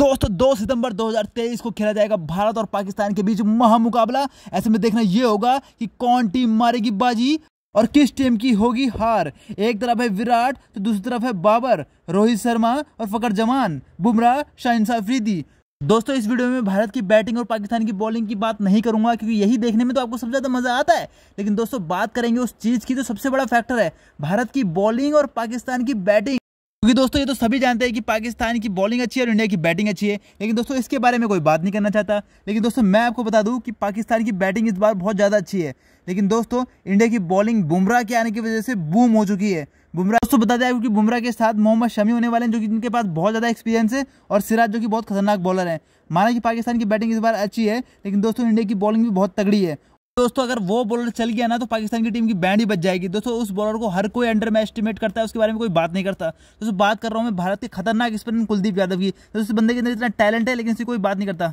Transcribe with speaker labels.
Speaker 1: दोस्तों दो सितंबर 2023 को खेला जाएगा भारत और पाकिस्तान के बीच महामुकाबला ऐसे में देखना यह होगा कि कौन टीम मारेगी बाजी और किस टीम की होगी हार एक तरफ है विराट तो दूसरी तरफ है बाबर रोहित शर्मा और फकर जमान बुमराह शाहिन अफरीदी दोस्तों इस वीडियो में भारत की बैटिंग और पाकिस्तान की बॉलिंग की बात नहीं करूंगा क्योंकि यही देखने में तो आपको सबसे ज़्यादा मज़ा आता है लेकिन दोस्तों बात करेंगे उस चीज़ की जो सबसे बड़ा फैक्टर है भारत की बॉलिंग और पाकिस्तान की बैटिंग क्योंकि दोस्तों ये तो सभी जानते हैं कि पाकिस्तान की बॉलिंग अच्छी है और इंडिया की बैटिंग अच्छी है लेकिन दोस्तों इसके बारे में कोई बात नहीं करना चाहता लेकिन दोस्तों मैं आपको बता दूं कि पाकिस्तान की बैटिंग इस बार बहुत ज़्यादा अच्छी है लेकिन दोस्तों इंडिया की बॉलिंग बुमराह के आने की वजह से बूम हो चुकी है बुमराह दोस्तों बता दें क्योंकि कि बुमराह के साथ मोहम्मद शमी होने वाले हैं जो कि जिनके पास बहुत ज़्यादा एक्सपीरियंस है और सिराज जो कि बहुत खतरनाक बॉलर हैं माना कि पाकिस्तान की बैटिंग इस बार अच्छी है लेकिन दोस्तों इंडिया की बॉलिंग भी बहुत तगड़ी है दोस्तों अगर वो बॉलर चल गया ना तो पाकिस्तान की टीम की बैंड ही बच जाएगी दोस्तों उस बॉलर को हर कोई अंडर में एस्टिमेट करता है उसके बारे में कोई बात नहीं करता दोस्तों बात कर रहा हूँ मैं भारत के खतरनाक स्पिनर कुलदीप यादव की दोस्तों बंदे के अंदर इतना टैलेंट है लेकिन इसकी कोई बात नहीं करता